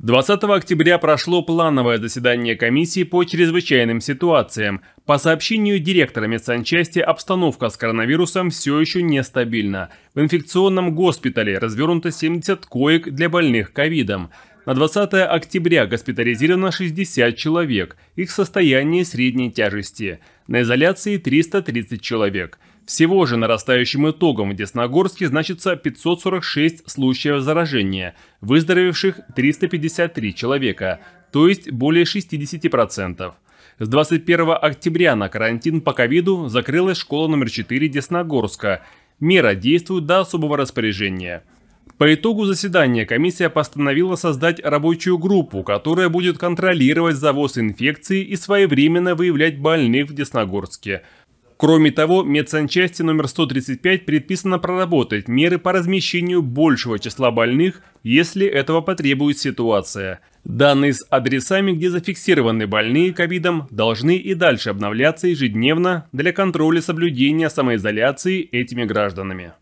20 октября прошло плановое заседание комиссии по чрезвычайным ситуациям. По сообщению директора медсанчасти, обстановка с коронавирусом все еще нестабильна. В инфекционном госпитале развернуто 70 коек для больных ковидом. На 20 октября госпитализировано 60 человек, их состояние средней тяжести. На изоляции 330 человек. Всего же нарастающим итогом в Десногорске значится 546 случаев заражения, выздоровевших 353 человека, то есть более 60%. С 21 октября на карантин по ковиду закрылась школа номер 4 Десногорска. Мера действует до особого распоряжения. По итогу заседания комиссия постановила создать рабочую группу, которая будет контролировать завоз инфекции и своевременно выявлять больных в Десногорске. Кроме того, медсанчасти номер 135 предписано проработать меры по размещению большего числа больных, если этого потребует ситуация. Данные с адресами, где зафиксированы больные ковидом, должны и дальше обновляться ежедневно для контроля соблюдения самоизоляции этими гражданами.